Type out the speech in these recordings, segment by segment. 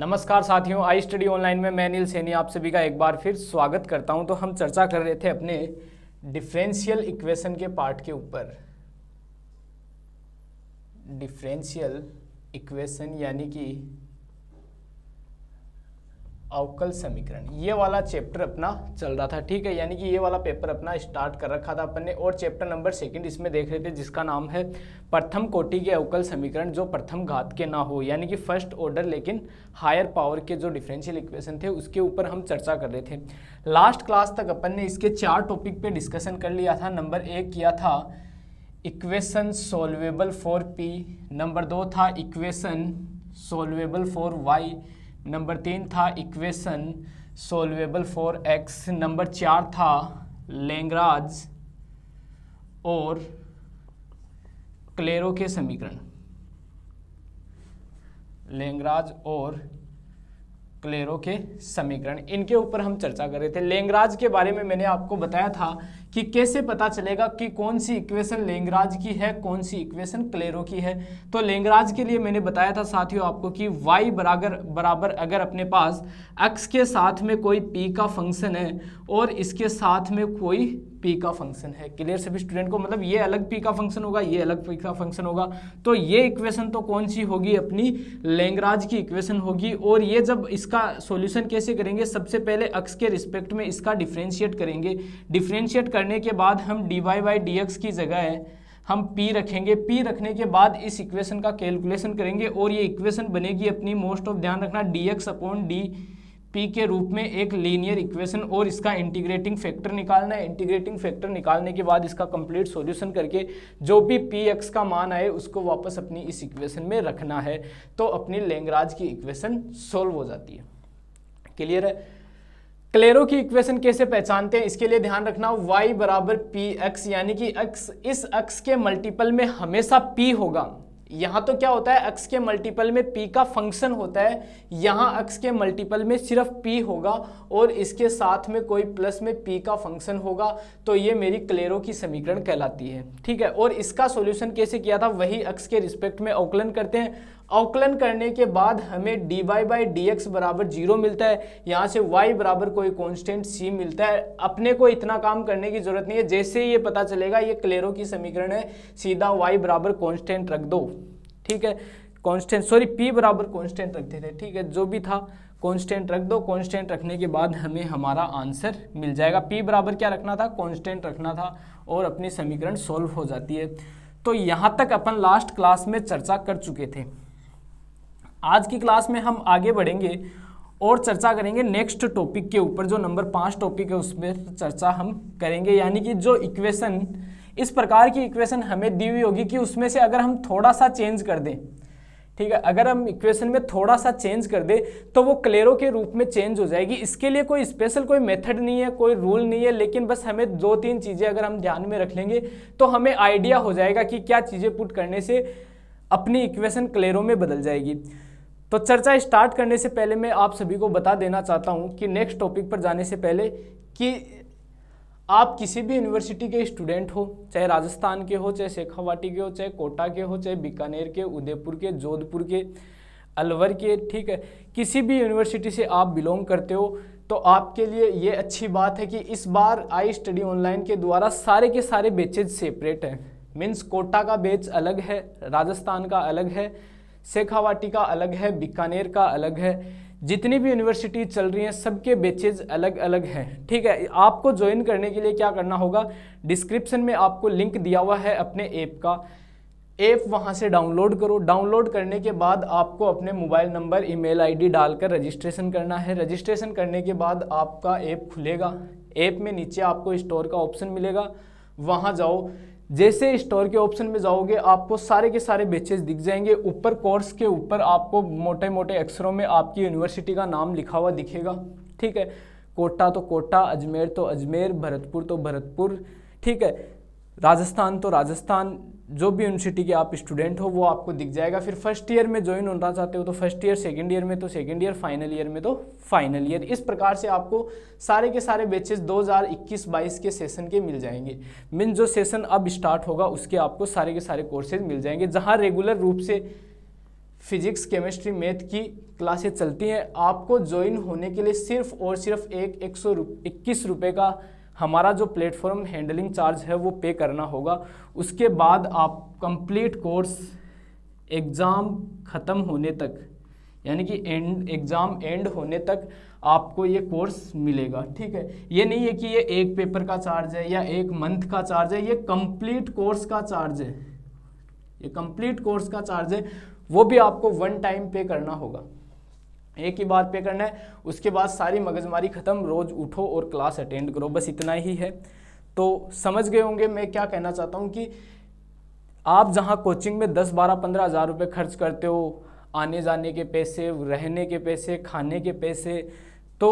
नमस्कार साथियों आई study online में मैं नील सैनी आप सभी का एक बार फिर स्वागत करता हूं तो हम चर्चा कर रहे थे अपने डिफरेंशियल इक्वेशन के पार्ट के ऊपर डिफरेंशियल इक्वेशन यानी कि अवकल समीकरण ये वाला चैप्टर अपना चल रहा था ठीक है यानी कि ये वाला पेपर अपना स्टार्ट कर रखा था अपन ने और चैप्टर नंबर सेकंड इसमें देख रहे थे जिसका नाम है प्रथम कोटि के अवकल समीकरण जो प्रथम घात के ना हो यानी कि फर्स्ट ऑर्डर लेकिन हायर पावर के जो डिफरेंशियल इक्वेशन थे उसके ऊपर हम चर्चा कर रहे थे लास्ट क्लास तक अपन ने इसके चार टॉपिक पर डिस्कशन कर लिया था नंबर एक किया था equation solvable for p number दो था equation solvable for y number तीन था equation solvable for x number चार था लेंगराज और क्लेरो के समीकरण लेंगराज और क्लेरो के समीकरण इनके ऊपर हम चर्चा कर रहे थे लेंगराज के बारे में मैंने आपको बताया था कि कैसे पता चलेगा कि कौन सी इक्वेशन लेंगराज की है कौन सी इक्वेशन क्लेरो की है तो लेंगराज के लिए मैंने बताया था साथियों आपको कि y बराबर बराबर अगर अपने पास x के साथ में कोई p का फंक्शन है और इसके साथ में कोई पी का फंक्शन है क्लियर सभी स्टूडेंट को मतलब ये अलग पी का फंक्शन होगा ये अलग पी का फंक्शन होगा तो ये इक्वेशन तो कौन सी होगी अपनी लैंगराज की इक्वेशन होगी और ये जब इसका सॉल्यूशन कैसे करेंगे सबसे पहले अक्स के रिस्पेक्ट में इसका डिफ्रेंशिएट करेंगे डिफ्रेंशिएट करने के बाद हम d y y d x की जगह है हम P रखेंगे P रखने के बाद इस इक्वेशन का कैलकुलेशन करेंगे और ये इक्वेशन बनेगी अपनी मोस्ट ऑफ ध्यान रखना d x upon d p के रूप में एक लीनियर इक्वेशन और इसका इंटीग्रेटिंग फैक्टर निकालना है इंटीग्रेटिंग फैक्टर निकालने के बाद इसका कंप्लीट सॉल्यूशन करके जो भी पी एक्स का मान आए उसको वापस अपनी इस इक्वेशन में रखना है तो अपनी लैंगराज की इक्वेशन सॉल्व हो जाती है क्लियर है क्लेरो की इक्वेशन कैसे पहचानते हैं इसके लिए ध्यान रखना वाई बराबर पी एक्स यानी कि एक्स इस एक्स के मल्टीपल में हमेशा पी होगा यहाँ तो क्या होता है एक्स के मल्टीपल में पी का फंक्शन होता है यहाँ एक्स के मल्टीपल में सिर्फ पी होगा और इसके साथ में कोई प्लस में पी का फंक्शन होगा तो ये मेरी क्लेरो की समीकरण कहलाती है ठीक है और इसका सॉल्यूशन कैसे किया था वही एक्स के रिस्पेक्ट में अवकलन करते हैं अवकलन करने के बाद हमें d y by d x बराबर जीरो मिलता है यहाँ से वाई बराबर कोई कॉन्स्टेंट सी मिलता है अपने को इतना काम करने की जरूरत नहीं है जैसे ही ये पता चलेगा ये क्लेरो की समीकरण है सीधा वाई बराबर कॉन्स्टेंट रख दो ठीक है कॉन्स्टेंट सॉरी पी बराबर कॉन्स्टेंट रखते थे ठीक है जो भी था कॉन्स्टेंट रख दो कॉन्स्टेंट रखने के बाद हमें हमारा आंसर मिल जाएगा पी बराबर क्या रखना था कॉन्स्टेंट रखना था और अपनी समीकरण सॉल्व हो जाती है तो यहाँ तक अपन लास्ट क्लास में चर्चा कर चुके थे आज की क्लास में हम आगे बढ़ेंगे और चर्चा करेंगे नेक्स्ट टॉपिक के ऊपर जो नंबर पाँच टॉपिक है उस पर चर्चा हम करेंगे यानी कि जो इक्वेशन इस प्रकार की इक्वेशन हमें दी हुई होगी कि उसमें से अगर हम थोड़ा सा चेंज कर दें ठीक है अगर हम इक्वेशन में थोड़ा सा चेंज कर दें तो वो क्लेरो के रूप में चेंज हो जाएगी इसके लिए कोई स्पेशल कोई मेथड नहीं है कोई रूल नहीं है लेकिन बस हमें दो तीन चीज़ें अगर हम ध्यान में रख लेंगे तो हमें आइडिया हो जाएगा कि क्या चीज़ें पुट करने से अपनी इक्वेशन क्लेरो में बदल जाएगी तो चर्चा स्टार्ट करने से पहले मैं आप सभी को बता देना चाहता हूँ कि नेक्स्ट टॉपिक पर जाने से पहले कि आप किसी भी यूनिवर्सिटी के स्टूडेंट हो चाहे राजस्थान के हो चाहे शेखावाटी के हो चाहे कोटा के हो चाहे बीकानेर के उदयपुर के जोधपुर के अलवर के ठीक है किसी भी यूनिवर्सिटी से आप बिलोंग करते हो तो आपके लिए ये अच्छी बात है कि इस बार आई स्टडी ऑनलाइन के द्वारा सारे के सारे बेचेज सेपरेट हैं मीन्स कोटा का बेच अलग है राजस्थान का अलग है शेखावाटी का अलग है बीकानेर का अलग है जितनी भी यूनिवर्सिटी चल रही हैं सबके बेचेज़ अलग अलग हैं ठीक है आपको ज्वाइन करने के लिए क्या करना होगा डिस्क्रिप्शन में आपको लिंक दिया हुआ है अपने ऐप का ऐप वहाँ से डाउनलोड करो डाउनलोड करने के बाद आपको अपने मोबाइल नंबर ईमेल आईडी डालकर रजिस्ट्रेशन करना है रजिस्ट्रेशन करने के बाद आपका ऐप खुलेगा ऐप में नीचे आपको स्टोर का ऑप्शन मिलेगा वहाँ जाओ जैसे स्टोर के ऑप्शन में जाओगे आपको सारे के सारे बेचेज दिख जाएंगे ऊपर कोर्स के ऊपर आपको मोटे मोटे अक्षरों में आपकी यूनिवर्सिटी का नाम लिखा हुआ दिखेगा ठीक है कोटा तो कोटा अजमेर तो अजमेर भरतपुर तो भरतपुर ठीक है राजस्थान तो राजस्थान जो भी यूनिवर्सिटी के आप स्टूडेंट हो वो आपको दिख जाएगा फिर फर्स्ट ईयर में ज्वाइन होना चाहते हो तो फर्स्ट ईयर सेकेंड ईयर में तो सेकेंड ईयर फाइनल ईयर में तो फाइनल ईयर इस प्रकार से आपको सारे के सारे बेचेस 2021-22 के सेशन के मिल जाएंगे मीन जो सेशन अब स्टार्ट होगा उसके आपको सारे के सारे कोर्सेज मिल जाएंगे जहाँ रेगुलर रूप से फिजिक्स केमिस्ट्री मैथ की क्लासेज चलती हैं आपको ज्वाइन होने के लिए सिर्फ और सिर्फ एक एक सौ का हमारा जो प्लेटफॉर्म हैंडलिंग चार्ज है वो पे करना होगा उसके बाद आप कंप्लीट कोर्स एग्ज़ाम ख़त्म होने तक यानी कि एंड एग्ज़ाम एंड होने तक आपको ये कोर्स मिलेगा ठीक है ये नहीं है कि ये एक पेपर का चार्ज है या एक मंथ का चार्ज है ये कंप्लीट कोर्स का चार्ज है ये कंप्लीट कोर्स का चार्ज है वो भी आपको वन टाइम पे करना होगा एक ही बात पे करना है उसके बाद सारी मगजमारी ख़त्म रोज़ उठो और क्लास अटेंड करो बस इतना ही है तो समझ गए होंगे मैं क्या कहना चाहता हूँ कि आप जहाँ कोचिंग में दस बारह पंद्रह हज़ार रुपये खर्च करते हो आने जाने के पैसे रहने के पैसे खाने के पैसे तो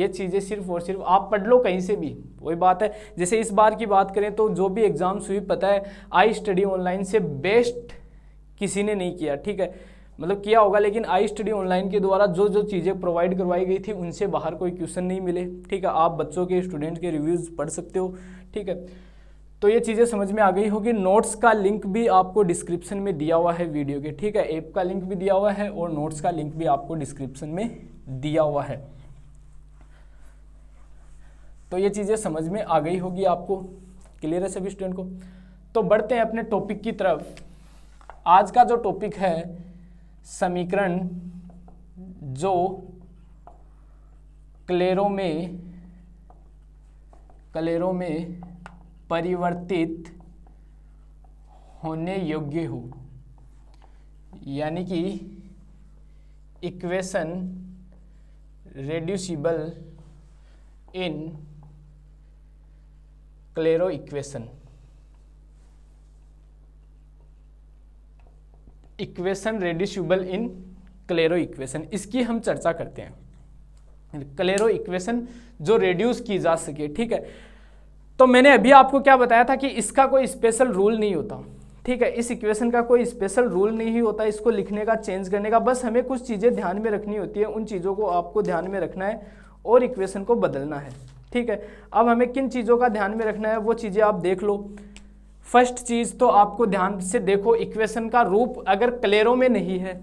ये चीज़ें सिर्फ और सिर्फ आप पढ़ लो कहीं से भी वही बात है जैसे इस बार की बात करें तो जो भी एग्ज़ाम हुई पता है आई स्टडी ऑनलाइन से बेस्ट किसी ने नहीं किया ठीक है मतलब किया होगा लेकिन आई स्टडी ऑनलाइन के द्वारा जो जो चीज़ें प्रोवाइड करवाई गई थी उनसे बाहर कोई क्वेश्चन नहीं मिले ठीक है आप बच्चों के स्टूडेंट के रिव्यूज़ पढ़ सकते हो ठीक है तो ये चीज़ें समझ में आ गई होगी नोट्स का लिंक भी आपको डिस्क्रिप्शन में दिया हुआ है वीडियो के ठीक है ऐप का लिंक भी दिया हुआ है और नोट्स का लिंक भी आपको डिस्क्रिप्शन में दिया हुआ है तो ये चीज़ें समझ में आ गई होगी आपको क्लियर है सभी स्टूडेंट को तो बढ़ते हैं अपने टॉपिक की तरफ आज का जो टॉपिक है समीकरण जो क्लेरों में क्लेरों में परिवर्तित होने योग्य हो यानी कि equation reducible in Clairaut equation equation reducible in Clairaut equation इसकी हम चर्चा करते हैं क्लेरो इक्वेशन जो रेड्यूस की जा सके ठीक है तो मैंने अभी आपको क्या बताया था कि इसका कोई स्पेशल रूल नहीं होता ठीक है इस इक्वेशन का कोई स्पेशल रूल नहीं होता इसको लिखने का चेंज करने का बस हमें कुछ चीज़ें ध्यान में रखनी होती है उन चीज़ों को आपको ध्यान में रखना है और इक्वेशन को बदलना है ठीक है अब हमें किन चीज़ों का ध्यान में रखना है वो चीज़ें आप देख लो फर्स्ट चीज़ तो आपको ध्यान से देखो इक्वेशन का रूप अगर क्लेरो में नहीं है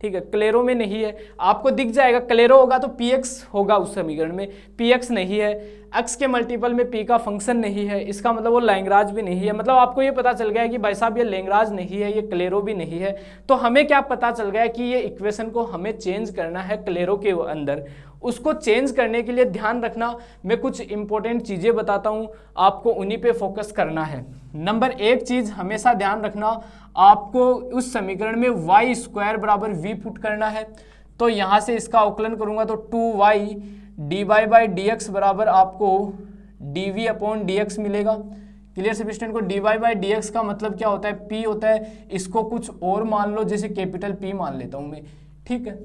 ठीक है क्लेरो में नहीं है आपको दिख जाएगा क्लेरो होगा तो पी एक्स होगा उस समीकरण में पी एक्स नहीं है एक्स के मल्टीपल में पी का फंक्शन नहीं है इसका मतलब वो लैंगराज भी नहीं है मतलब आपको ये पता चल गया है कि भाई साहब ये लैंगराज नहीं है ये क्लेरो भी नहीं है तो हमें क्या पता चल गया कि ये इक्वेशन को हमें चेंज करना है क्लेरो के अंदर उसको चेंज करने के लिए ध्यान रखना मैं कुछ इंपॉर्टेंट चीज़ें बताता हूँ आपको उन्हीं पे फोकस करना है नंबर एक चीज़ हमेशा ध्यान रखना आपको उस समीकरण में वाई स्क्वायर बराबर वी पुट करना है तो यहाँ से इसका आकलन करूँगा तो two y d y by d x बराबर आपको d v upon d x मिलेगा क्लियर सब स्टूडेंट को d y by d x का मतलब क्या होता है पी होता है इसको कुछ और मान लो जैसे कैपिटल पी मान लेता हूँ मैं ठीक है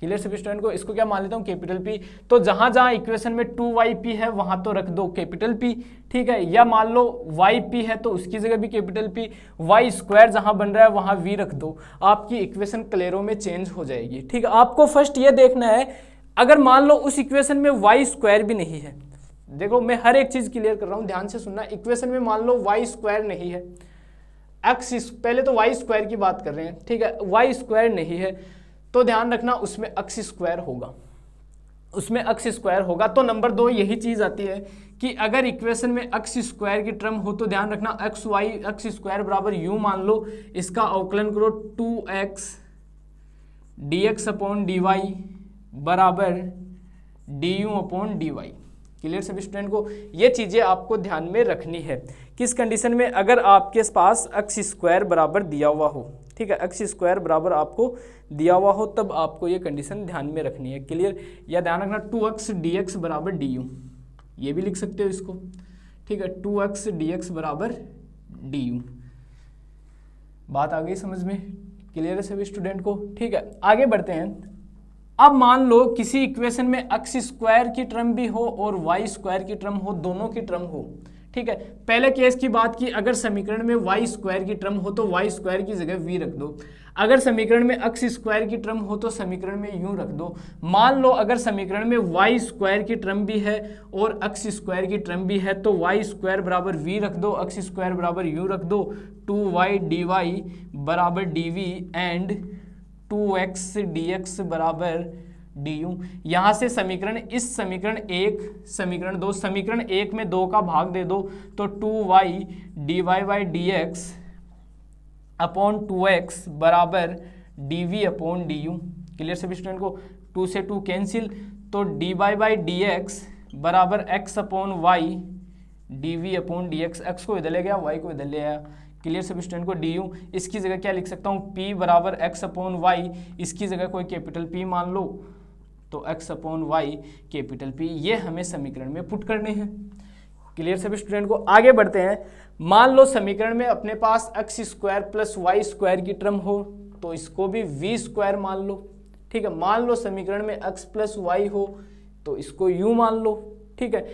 क्लियर सभी स्टूडेंट को इसको क्या मान लेता हूँ कैपिटल पी तो जहाँ जहाँ इक्वेशन में टू वाई पी है वहाँ तो रख दो कैपिटल पी ठीक है या मान लो वाई पी है तो उसकी जगह भी कैपिटल पी वाई स्क्वायर जहाँ बन रहा है वहाँ वी रख दो आपकी इक्वेशन क्लेरों में चेंज हो जाएगी ठीक है आपको फर्स्ट ये देखना है अगर मान लो उस इक्वेशन में वाई स्क्वायर भी नहीं है देखो मैं हर एक चीज़ क्लियर कर रहा हूँ ध्यान से सुनना इक्वेशन में मान लो वाई स्क्वायर नहीं है एक्स पहले तो वाई स्क्वायर की बात कर रहे हैं ठीक है वाई स्क्वायर नहीं है तो ध्यान रखना उसमें अक्स स्क्वायर होगा उसमें अक्स स्क्वायर होगा तो नंबर दो यही चीज़ आती है कि अगर इक्वेशन में अक्स स्क्वायर की टर्म हो तो ध्यान रखना एक्स वाई अक्स स्क्वायर बराबर यू मान लो इसका अवकलन करो two x d x upon d y बराबर d u upon d y clear सभी स्टूडेंट को ये चीज़ें आपको ध्यान में रखनी है किस कंडीशन में अगर आपके पास अक्स स्क्वायर बराबर दिया हुआ हो ठीक है एक्स स्क्वायर बराबर आपको दिया हुआ हो तब आपको ये कंडीशन ध्यान में रखनी है क्लियर या ध्यान रखना टू एक्स डी एक्स बराबर डी यू ये भी लिख सकते हो इसको ठीक है टू एक्स डी एक्स बराबर डी यू बात आ गई समझ में क्लियर है सभी स्टूडेंट को ठीक है आगे बढ़ते हैं अब मान लो किसी इक्वेशन में एक्स स्क्वायर की टर्म भी हो और वाई स्क्वायर की टर्म हो दोनों की टर्म हो ठीक है पहले केस की बात की अगर समीकरण में वाई स्क्वायर की ट्रम हो तो वाई स्क्वायर की जगह वी रख दो अगर समीकरण में एक्स स्क्वायर की ट्रम हो तो समीकरण में यू रख दो मान लो अगर समीकरण में वाई स्क्वायर की ट्रम भी है और एक्स स्क्वायर की ट्रम भी है तो वाई स्क्वायर बराबर वी रख दो एक्स स्क्वायर बराबर यू रख दो टू वाई डी वाई बराबर d v and two x d x बराबर डी यू यहाँ से समीकरण इस समीकरण एक समीकरण दो समीकरण एक में दो का भाग दे दो तो two y d y by d x upon two x बराबर d v upon d u clear सभी स्टूडेंट को टू से टू कैंसिल तो d y by d x बराबर x upon y d v upon d x x को इधर ले गया वाई को इधर ले आया क्लियर सभी स्टूडेंट को डी यू इसकी जगह क्या लिख सकता हूँ पी बराबर एक्स अपॉन वाई इसकी जगह कोई कैपिटल पी मान लो तो x upon y capital P ये हमें समीकरण में पुट करने हैं क्लियर सभी स्टूडेंट को आगे बढ़ते हैं मान लो समीकरण में अपने पास x square plus y square की टर्म हो तो इसको भी वी स्क्वायर मान लो ठीक है मान लो समीकरण में एक्स प्लस वाई हो तो इसको यू मान लो ठीक है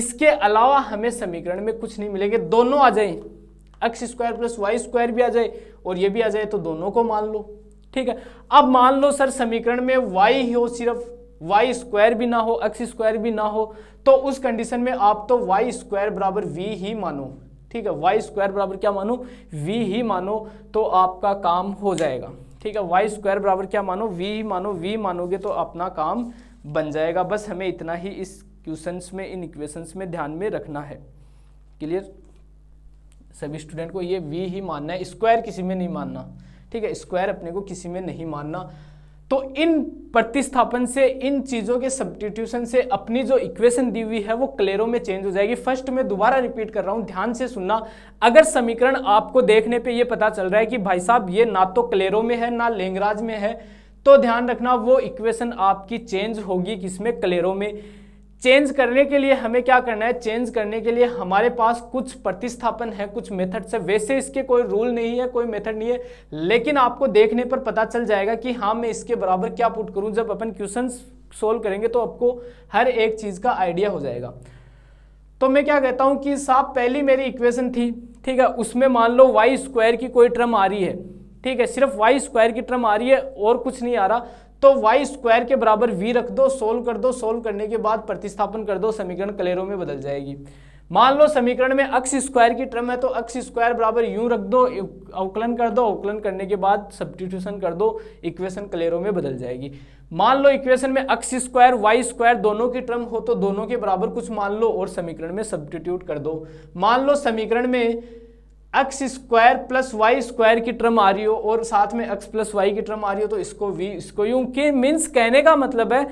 इसके अलावा हमें समीकरण में कुछ नहीं मिलेगा दोनों आ जाए x square plus y square भी आ जाए और ये भी आ जाए तो दोनों को मान लो ठीक है अब मान लो सर समीकरण में वाई हो सिर्फ वाई स्क्वायर भी ना हो एक्स स्क्वायर भी ना हो तो उस कंडीशन में आप तो वाई स्क्वायर बराबर वी ही मानो ठीक है वाई स्क्वायर बराबर क्या मानो वी ही मानो तो आपका काम हो जाएगा ठीक है वाई स्क्वायर बराबर क्या मानो वी ही मानो वी मानोगे तो अपना काम बन जाएगा बस हमें इतना ही इस क्वेश्चन में इन इक्वेशंस में ध्यान में रखना है क्लियर सभी स्टूडेंट को ये वी ही मानना है स्क्वायर किसी में नहीं मानना ठीक है स्क्वायर अपने को किसी में नहीं मानना तो इन प्रतिस्थापन से इन चीज़ों के सब्टीट्यूशन से अपनी जो इक्वेशन दी हुई है वो क्लेरो में चेंज हो जाएगी फर्स्ट मैं दोबारा रिपीट कर रहा हूँ ध्यान से सुनना अगर समीकरण आपको देखने पे ये पता चल रहा है कि भाई साहब ये ना तो क्लेरो में है ना लेंगराज में है तो ध्यान रखना वो इक्वेशन आपकी चेंज होगी किसमें क्लेरो में चेंज करने के लिए हमें क्या करना है चेंज करने के लिए हमारे पास कुछ प्रतिस्थापन है कुछ मेथड्स है वैसे इसके कोई रूल नहीं है कोई मेथड नहीं है लेकिन आपको देखने पर पता चल जाएगा कि हाँ मैं इसके बराबर क्या पुट करूँ जब अपन क्वेश्चन सोल्व करेंगे तो आपको हर एक चीज़ का आइडिया हो जाएगा तो मैं क्या कहता हूं कि साहब पहली मेरी इक्वेशन थी ठीक है उसमें मान लो वाई स्क्वायर की कोई ट्रम आ रही है ठीक है सिर्फ वाई स्क्वायर की ट्रम आ रही है और कुछ नहीं आ रहा तो वाई स्क्वायर के बराबर वी रख दो सोल्व कर दो सोल्व करने के बाद प्रतिस्थापन कर दो समीकरण कलेरों में बदल जाएगी मान लो समीकरण में अक्स स्क्वायर की टर्म है तो अक्स स्क्वायर बराबर यू रख दो अवकलन कर दो अवकलन करने के बाद सब्टीट्यूशन कर दो इक्वेशन कलेरों में बदल जाएगी मान लो इक्वेशन में अक्स स्क्वायर वाई स्क्वायर दोनों की टर्म हो तो दोनों के बराबर कुछ मान लो और समीकरण में सब्टीट्यूट कर दो मान लो समीकरण में x square plus y square की टर्म आ रही हो और साथ में एक्स प्लस वाई की टर्म आ रही हो तो इसको वी इसको यू के मीन्स कहने का मतलब है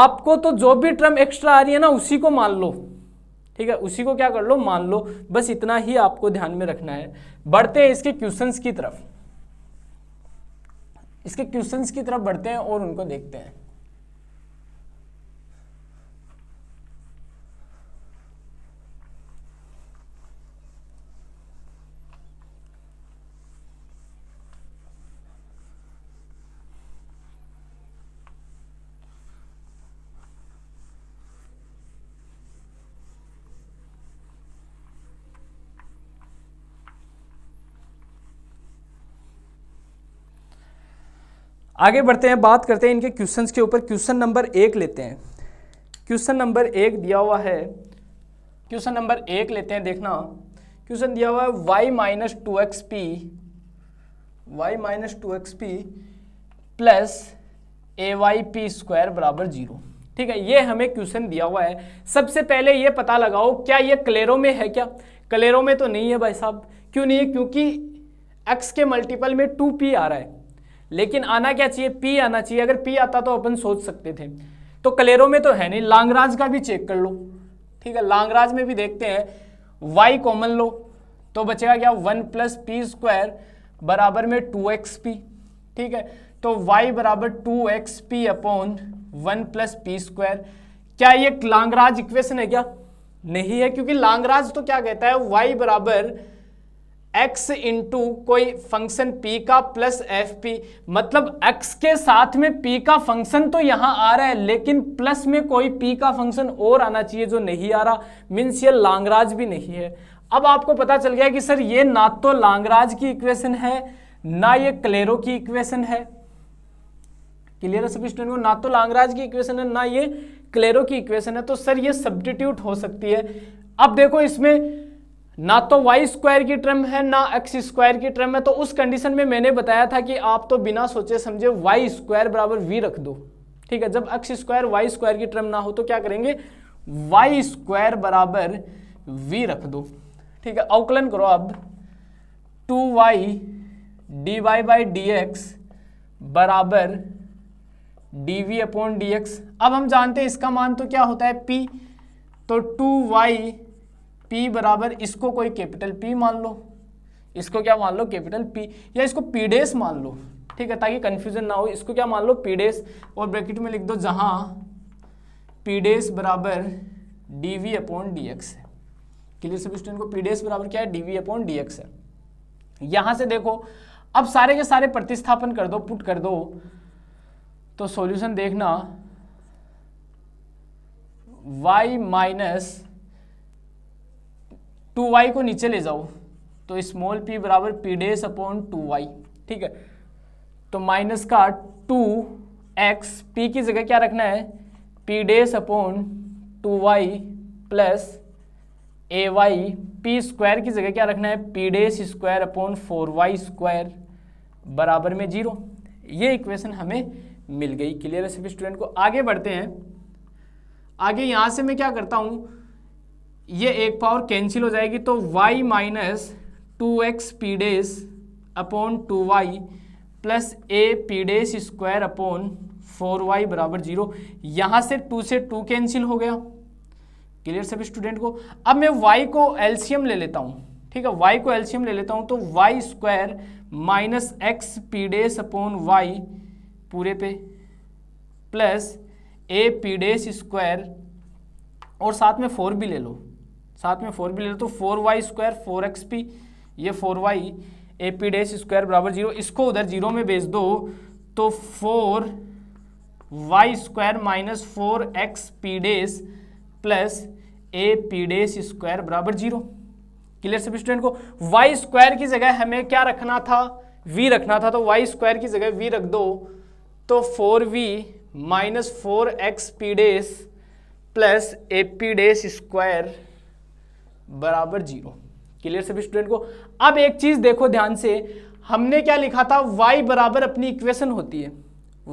आपको तो जो भी टर्म एक्स्ट्रा आ रही है ना उसी को मान लो ठीक है उसी को क्या कर लो मान लो बस इतना ही आपको ध्यान में रखना है बढ़ते हैं इसके क्वेश्चन की तरफ इसके क्वेश्चन की तरफ बढ़ते हैं और उनको देखते हैं आगे बढ़ते हैं बात करते हैं इनके क्वेश्चंस के ऊपर क्वेश्चन नंबर एक लेते हैं क्वेश्चन नंबर एक दिया हुआ है क्वेश्चन नंबर एक लेते हैं देखना क्वेश्चन दिया हुआ है y minus two x p y minus two x p plus a y p square बराबर जीरो ठीक है ये हमें क्वेश्चन दिया हुआ है सबसे पहले ये पता लगाओ क्या ये क्लेरो में है क्या क्लेरो में तो नहीं है भाई साहब क्यों नहीं है क्योंकि एक्स के मल्टीपल में टू पी आ रहा है लेकिन आना क्या चाहिए पी आना चाहिए अगर पी आता तो अपन सोच सकते थे तो कलेरों में तो है नहीं लांगराज का भी चेक कर लो ठीक है लांगराज में भी देखते हैं वाई कॉमन लो तो बचेगा क्या वन प्लस पी स्क्वायर बराबर में टू एक्स पी ठीक है तो वाई बराबर two x p upon one plus p square क्या ये लांगराज इक्वेशन है क्या नहीं है क्योंकि लांगराज तो क्या कहता है वाई बराबर x इंटू कोई फंक्शन p का प्लस एफ पी मतलब x के साथ में p का फंक्शन तो यहां आ रहा है लेकिन प्लस में कोई p का फंक्शन और आना चाहिए जो नहीं आ रहा मीन्स ये लांगराज भी नहीं है अब आपको पता चल गया कि सर ये ना तो लांगराज की इक्वेशन है ना ये क्लेरो की इक्वेशन है क्लियर है सभी स्टूडेंट को ना तो लांगराज की इक्वेशन है ना ये क्लेरो की इक्वेशन है तो सर ये सब्टीट्यूट हो सकती है अब देखो इसमें ना तो वाई स्क्वायर की टर्म है ना एक्स स्क्वायर की टर्म है तो उस कंडीशन में मैंने बताया था कि आप तो बिना सोचे समझे वाई स्क्वायर बराबर वी रख दो ठीक है जब एक्स स्क्वायर वाई स्क्वायर की टर्म ना हो तो क्या करेंगे वाई स्क्वायर बराबर वी रख दो ठीक है अवकलन करो अब two y d y by d x बराबर d v upon d x अब हम जानते हैं इसका मान तो क्या होता है पी तो टू वाई पी बराबर इसको कोई कैपिटल पी मान लो इसको क्या मान लो कैपिटल पी या इसको पीडेस मान लो ठीक है ताकि कंफ्यूजन ना हो इसको क्या मान लो पीडेस और ब्रैकेट में लिख दो जहां पीडेस बराबर d v upon d x है क्लियर सब स्टूडेंट को पीडेस बराबर क्या है d v upon d x है यहां से देखो अब सारे के सारे प्रतिस्थापन कर दो पुट कर दो तो सॉल्यूशन देखना y माइनस टू वाई को नीचे ले जाओ तो स्मॉल पी बराबर p dash upon two y ठीक है तो माइनस का टू एक्स पी की जगह क्या रखना है p dash upon two y plus a y p square की जगह क्या रखना है p dash square upon four y square बराबर में जीरो ये इक्वेशन हमें मिल गई क्लियर है सभी स्टूडेंट को आगे बढ़ते हैं आगे यहाँ से मैं क्या करता हूँ ये एक पावर कैंसिल हो जाएगी तो y minus two x p dash upon two y plus a p dash square upon four y बराबर जीरो यहाँ से टू से टू कैंसिल हो गया क्लियर सब स्टूडेंट को अब मैं y को एल्शियम ले लेता हूँ ठीक है y को एल्शियम ले लेता हूँ तो y square minus x p dash upon y पूरे पे plus a p dash square और साथ में फोर भी ले लो साथ में फोर भी ले तो four y square four x p ये four y a p dash square बराबर जीरो इसको उधर जीरो में भेज दो तो four y square minus four x p dash plus a p dash square बराबर जीरो क्लियर सब स्टूडेंट को वाई स्क्वायर की जगह हमें क्या रखना था वी रखना था तो वाई स्क्वायर की जगह वी रख दो तो four v minus four x p dash plus a p dash square बराबर जीरो क्लियर सभी स्टूडेंट को अब एक चीज देखो ध्यान से हमने क्या लिखा था y बराबर अपनी इक्वेशन होती है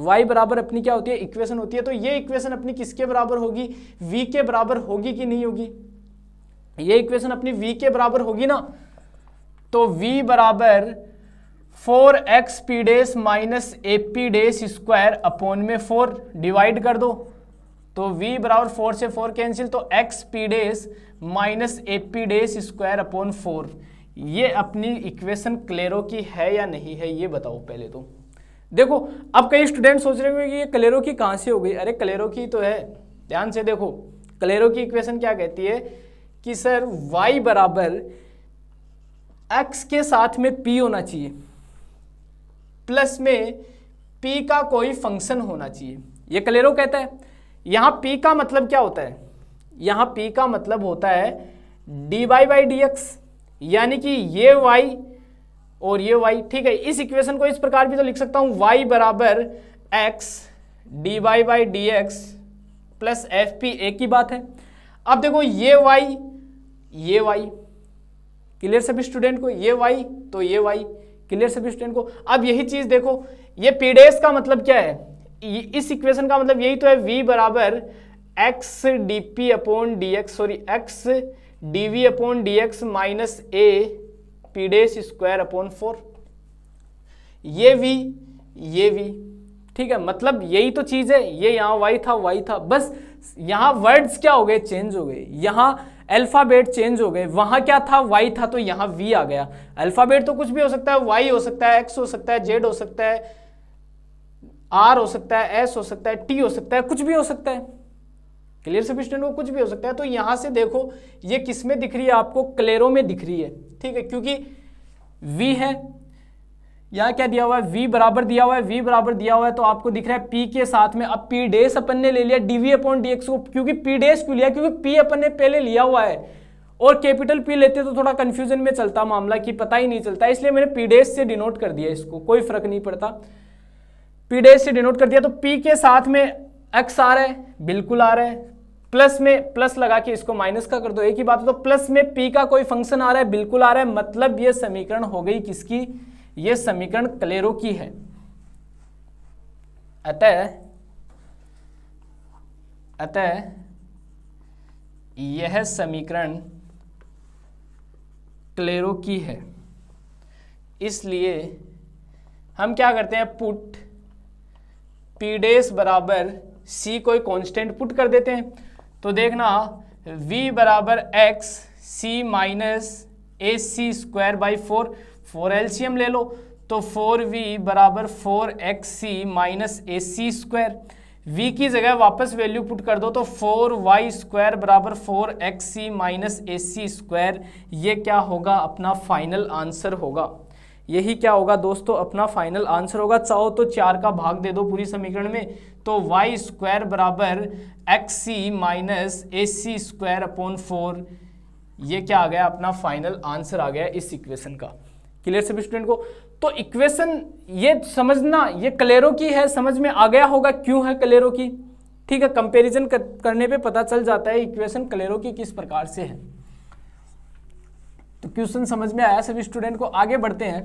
y बराबर अपनी क्या होती है इक्वेशन होती है तो ये इक्वेशन अपनी किसके बराबर होगी v के बराबर होगी कि नहीं होगी ये इक्वेशन अपनी v के बराबर होगी ना तो v बराबर four x p dash minus a p dash square upon में फोर डिवाइड कर दो तो v बराबर फोर से फोर कैंसिल तो x p dash minus p dash square upon four ये अपनी इक्वेशन क्लेरो की है या नहीं है ये बताओ पहले तो देखो अब कई स्टूडेंट सोच रहे होंगे कि ये क्लेरो की कहाँ से हो गई अरे क्लेरो की तो है ध्यान से देखो क्लेरो की इक्वेशन क्या कहती है कि सर y बराबर x के साथ में p होना चाहिए प्लस में p का कोई फंक्शन होना चाहिए ये क्लेरो कहता है यहाँ p का मतलब क्या होता है यहाँ पी का मतलब होता है d y by d x यानी कि ये वाई और ये वाई ठीक है इस इक्वेशन को इस प्रकार भी तो लिख सकता हूँ वाई बराबर x d y by d x plus f p एक की बात है अब देखो ये वाई ये वाई क्लियर सभी स्टूडेंट को ये वाई तो ये वाई क्लियर सभी स्टूडेंट को अब यही चीज़ देखो ये पीडेस का मतलब क्या है इस इक्वेशन का मतलब यही तो है v बराबर x d p upon d x sorry x d v upon d x minus a p square upon four ये वी ये वी ठीक है मतलब यही तो चीज़ है ये यहां वाई था वाई था बस यहां वर्ड्स क्या हो गए चेंज हो गए यहां अल्फ़ाबेट चेंज हो गए वहां क्या था वाई था तो यहां वी आ गया अल्फ़ाबेट तो कुछ भी हो सकता है वाई हो सकता है एक्स हो सकता है जेड हो सकता है आर हो सकता है एस हो सकता है टी हो सकता है कुछ भी हो सकता है क्लियर सब्सिडेंट वो कुछ भी हो सकता है तो यहां से देखो ये किस में दिख रही है आपको क्लेरो में दिख रही है ठीक है क्योंकि वी है यहाँ क्या दिया हुआ है वी बराबर दिया हुआ है वी बराबर दिया हुआ है तो आपको दिख रहा है पी के साथ में अब पी डेस अपन ने ले लिया डीवी अपॉन डी को क्योंकि पी डेस क्यों लिया क्योंकि पी अपन ने पहले लिया हुआ है और कैपिटल पी लेते तो थोड़ा कंफ्यूजन में चलता मामला कि पता ही नहीं चलता इसलिए मैंने पी डेस से डिनोट कर दिया इसको कोई फर्क नहीं पड़ता पी डेस से डिनोट कर दिया तो पी के साथ में एक्स आ रहा है बिल्कुल आ रहा है प्लस में प्लस लगा के इसको माइनस का कर दो एक ही बात तो प्लस में पी का कोई फंक्शन आ रहा है बिल्कुल आ रहा है मतलब ये समीकरण हो गई किसकी ये समीकरण क्लेरो की है अतः अतः यह समीकरण क्लेरो की है इसलिए हम क्या करते हैं पुट पीडेस बराबर सी कोई कांस्टेंट पुट कर देते हैं तो देखना v बराबर x c minus a c square by four four एल्शियम ले लो तो फोर वी बराबर four x c minus a c square v की जगह वापस वैल्यू पुट कर दो तो फोर वाई स्क्वायर बराबर four x c minus a c square ये क्या होगा अपना फाइनल आंसर होगा यही क्या होगा दोस्तों अपना फाइनल आंसर होगा चाहो तो चार का भाग दे दो पूरी समीकरण में तो वाई स्क्वायर बराबर x c minus a c square upon four ये क्या आ गया अपना फाइनल आंसर आ गया इस इक्वेशन का क्लियर सभी स्टूडेंट को तो इक्वेशन ये समझना ये कलेरो की है समझ में आ गया होगा क्यों है कलेरो की ठीक है कंपेरिजन करने पे पता चल जाता है इक्वेशन क्लेरो की किस प्रकार से है तो क्वेश्चन समझ में आया सभी स्टूडेंट को आगे बढ़ते हैं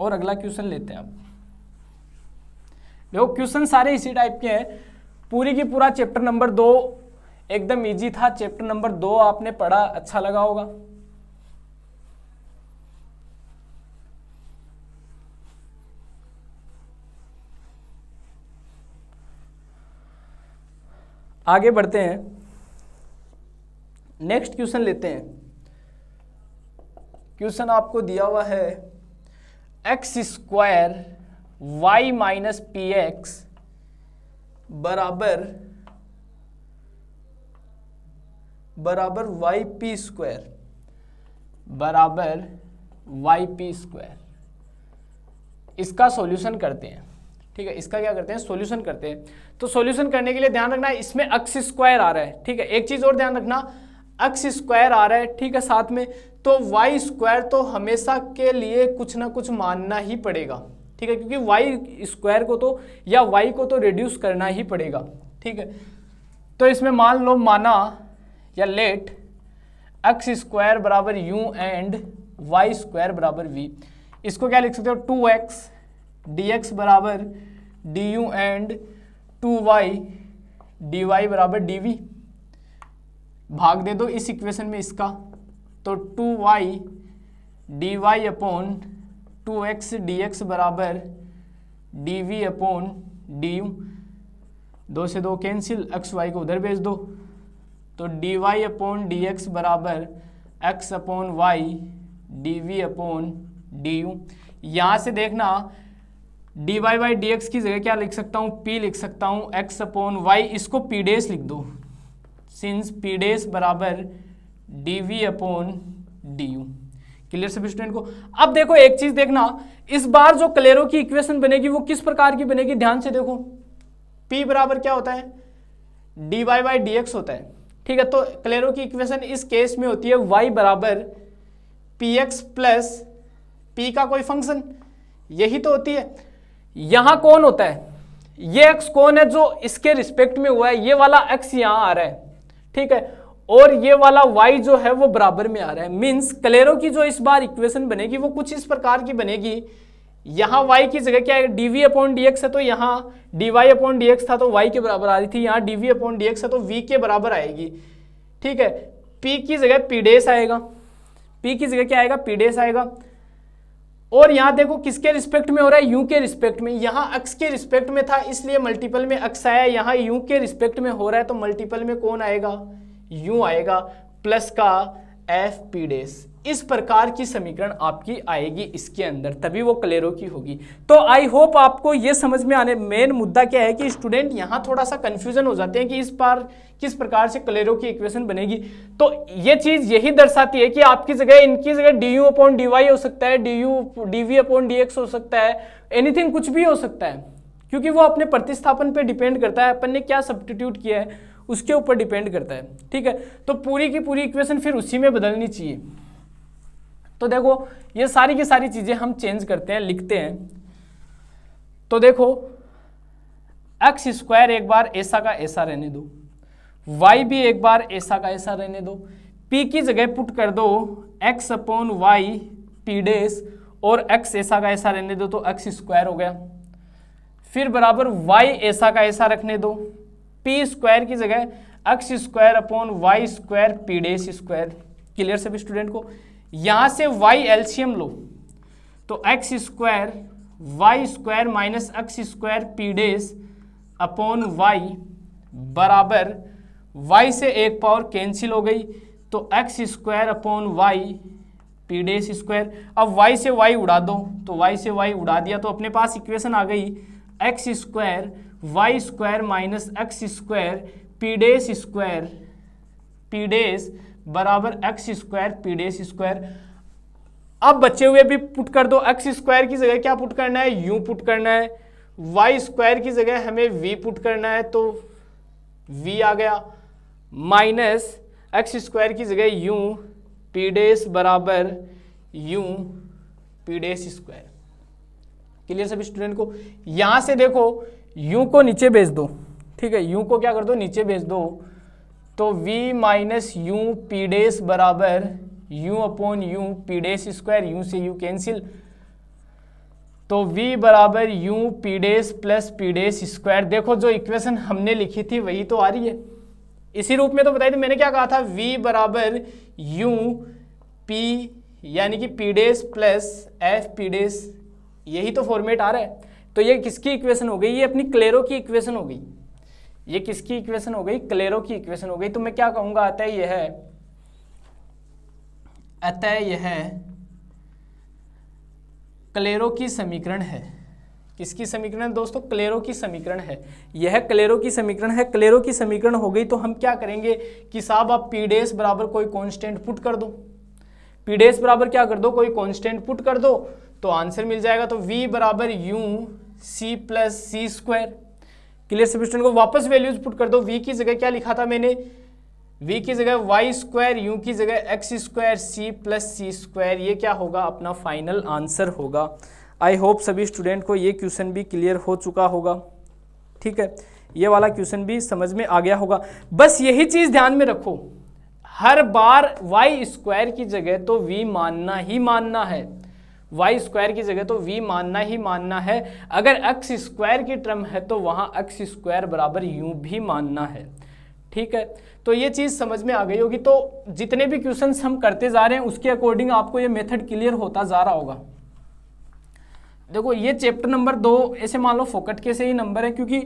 और अगला क्वेश्चन लेते हैं अब देखो क्वेश्चन सारे इसी टाइप के हैं पूरी की पूरा चैप्टर नंबर दो एकदम इजी था चैप्टर नंबर दो आपने पढ़ा अच्छा लगा होगा आगे बढ़ते हैं नेक्स्ट क्वेश्चन लेते हैं क्वेश्चन आपको दिया हुआ है x square y minus p x बराबर बराबर वाई पी स्क्वायर बराबर वाई पी स्क्वायर इसका सॉल्यूशन करते हैं ठीक है इसका क्या करते हैं सोल्यूशन करते हैं तो सोल्यूशन करने के लिए ध्यान रखना इसमें अक्स स्क्वायर आ रहा है ठीक है एक चीज़ और ध्यान रखना अक्स स्क्वायर आ रहा है ठीक है साथ में तो वाई स्क्वायर तो हमेशा के लिए कुछ ना कुछ मानना ही पड़ेगा ठीक है क्योंकि वाई स्क्वायर को तो या वाई को तो रिड्यूस करना ही पड़ेगा ठीक है तो इसमें मान लो माना या लेट एक्स स्क्वायर बराबर यू एंड वाई स्क्वायर बराबर वी इसको क्या लिख सकते हो टू एक्स डी एक्स बराबर d u and two y d y बराबर डी वी भाग दे दो इस इक्वेशन में इसका तो two y d y upon two x d x बराबर d v upon d u दो से दो कैंसिल एक्स वाई को उधर भेज दो तो d y upon d x बराबर x upon y d v upon d u यहाँ से देखना d y by d x की जगह क्या लिख सकता हूँ पी लिख सकता हूँ एक्स अपॉन वाई इसको पी डेस लिख दो सिंस पी डेस बराबर d v upon d u clear सभी स्टूडेंट को अब देखो एक चीज देखना इस बार जो क्लेरो की इक्वेशन बनेगी वो किस प्रकार की बनेगी ध्यान से देखो पी बराबर क्या होता है d y by d x होता है ठीक है तो क्लेरो की इक्वेशन इस केस में होती है वाई बराबर पी एक्स प्लस पी का कोई फंक्शन यही तो होती है यहां कौन होता है ये एक्स कौन है जो इसके रिस्पेक्ट में हुआ है ये वाला एक्स यहां आ रहा है ठीक है और ये वाला वाई जो है वो बराबर में आ रहा है मीन्स क्लेरो की जो इस बार इक्वेशन बनेगी वो कुछ इस प्रकार की बनेगी यहां y की जगह क्या है डीवी अपॉन डी है तो यहां डी वाई अपॉन डी था तो y के बराबर आ रही थी यहां डी वी अपॉन डी है तो v के बराबर आएगी ठीक है p की जगह पी आएगा p की जगह क्या आएगा पी आएगा और यहाँ देखो किसके रिस्पेक्ट में हो रहा है यू के रिस्पेक्ट में यहाँ अक्स के रिस्पेक्ट में था इसलिए मल्टीपल में अक्स आया यहाँ यू के रिस्पेक्ट में हो रहा है तो मल्टीपल में कौन आएगा यू आएगा प्लस का एफ पी डेस इस प्रकार की समीकरण आपकी आएगी इसके अंदर तभी वो कलेरों की होगी तो आई होप आपको ये समझ में आने मेन मुद्दा क्या है कि स्टूडेंट यहाँ थोड़ा सा कन्फ्यूजन हो जाते हैं कि इस बार किस प्रकार से क्लेरो की इक्वेशन बनेगी तो ये चीज़ यही दर्शाती है कि आपकी जगह इनकी जगह d u upon d y हो सकता है d u d v upon d x हो सकता है एनीथिंग कुछ भी हो सकता है क्योंकि वो अपने प्रतिस्थापन पे डिपेंड करता है अपन ने क्या सब्सटीट्यूट किया है उसके ऊपर डिपेंड करता है ठीक है तो पूरी की पूरी इक्वेशन फिर उसी में बदलनी चाहिए तो देखो ये सारी की सारी चीज़ें हम चेंज करते हैं लिखते हैं तो देखो एक्स स्क्वायर एक बार ऐसा का ऐसा रहने दो वाई भी एक बार ऐसा का ऐसा रहने दो पी की जगह पुट कर दो x upon y p dash और एक्स ऐसा का ऐसा रहने दो तो एक्स स्क्वायर हो गया फिर बराबर वाई ऐसा का ऐसा रखने दो पी स्क्वायर की जगह x square upon y square p dash square clear सभी स्टूडेंट को यहाँ से वाई एल्शियम लो तो x square y square minus x square p dash upon y बराबर वाई से एक पावर कैंसिल हो गई तो x square upon y p dash square अब वाई से वाई उड़ा दो तो वाई से वाई उड़ा दिया तो अपने पास इक्वेशन आ गई x square y square minus x square p dash square p dash बराबर एक्स स्क्वायर पीडेस स्क्वायर अब बचे हुए भी पुट कर दो एक्स स्क्वायर की जगह क्या पुट करना है यू पुट करना है वाई स्क्वायर की जगह हमें वी पुट करना है तो वी आ गया माइनस एक्स स्क्वायर की जगह यू पीडेस बराबर यू पीडेस स्क्वायर क्लियर सब स्टूडेंट को यहां से देखो यू को नीचे भेज दो ठीक है यू को क्या कर दो नीचे भेज दो तो v minus u p dash बराबर u upon u p dash square u से u कैंसिल तो v बराबर u p dash plus p dash square देखो जो इक्वेशन हमने लिखी थी वही तो आ रही है इसी रूप में तो बताई थी मैंने क्या कहा था v बराबर यू पी यानी कि p dash plus f p dash यही तो फॉर्मेट आ रहा है तो ये किसकी इक्वेशन हो गई ये अपनी क्लेरो की इक्वेशन हो गई ये किसकी इक्वेशन हो गई क्लेरो की इक्वेशन हो गई तो मैं क्या कहूंगा अतः यह है अतः यह क्लेरो की समीकरण है किसकी समीकरण है दोस्तों क्लेरो की समीकरण है यह क्लेरो की समीकरण है क्लेरो की समीकरण हो गई तो हम क्या करेंगे कि साहब आप पीडेस बराबर कोई कॉन्स्टेंट पुट कर दो पीडेस बराबर क्या कर दो कोई कॉन्स्टेंट पुट कर दो तो आंसर मिल जाएगा तो v बराबर u c plus c square clear सभी स्टूडेंट को वापस वैल्यूज पुट कर दो वी की जगह क्या लिखा था मैंने वी की जगह वाई स्क्वायर यू की जगह x square c plus c square ये क्या होगा अपना फाइनल आंसर होगा आई होप सभी स्टूडेंट को ये क्वेश्चन भी क्लियर हो चुका होगा ठीक है ये वाला क्वेश्चन भी समझ में आ गया होगा बस यही चीज़ ध्यान में रखो हर बार वाई स्क्वायर की जगह तो वी मानना ही मानना है वाई स्क्वायर की जगह तो वी मानना ही मानना है अगर एक्स स्क्वायर की टर्म है तो वहाँ एक्स स्क्वायर बराबर यू भी मानना है ठीक है तो ये चीज़ समझ में आ गई होगी तो जितने भी क्वेश्चन हम करते जा रहे हैं उसके अकॉर्डिंग आपको ये मेथड क्लियर होता जा रहा होगा देखो ये चैप्टर नंबर दो ऐसे मान लो फोकट के से ही नंबर है क्योंकि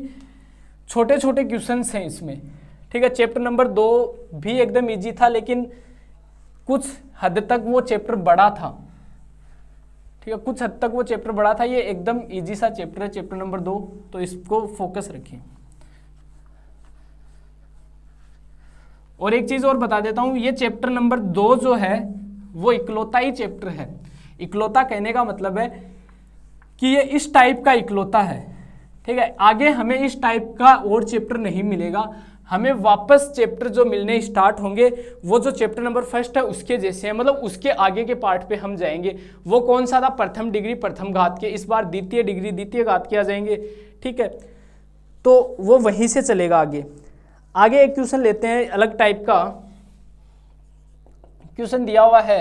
छोटे छोटे क्वेश्चन हैं इसमें ठीक है चैप्टर नंबर दो भी एकदम ईजी था लेकिन कुछ हद तक वो चैप्टर बड़ा था ठीक है कुछ हद तक वो चैप्टर बड़ा था ये एकदम इजी सा चैप्टर है चैप्टर नंबर दो तो इसको फोकस रखिए और एक चीज़ और बता देता हूं ये चैप्टर नंबर दो जो है वो इकलौता ही चैप्टर है इकलौता कहने का मतलब है कि ये इस टाइप का इकलौता है ठीक है आगे हमें इस टाइप का और चैप्टर नहीं मिलेगा हमें वापस चैप्टर जो मिलने स्टार्ट होंगे वो जो चैप्टर नंबर फर्स्ट है उसके जैसे हैं मतलब उसके आगे के पार्ट पे हम जाएंगे वो कौन सा था प्रथम डिग्री प्रथम घात के इस बार द्वितीय डिग्री द्वितीय घात के आ जाएंगे ठीक है तो वो वहीं से चलेगा आगे आगे एक क्वेश्चन लेते हैं अलग टाइप का क्वेश्चन दिया हुआ है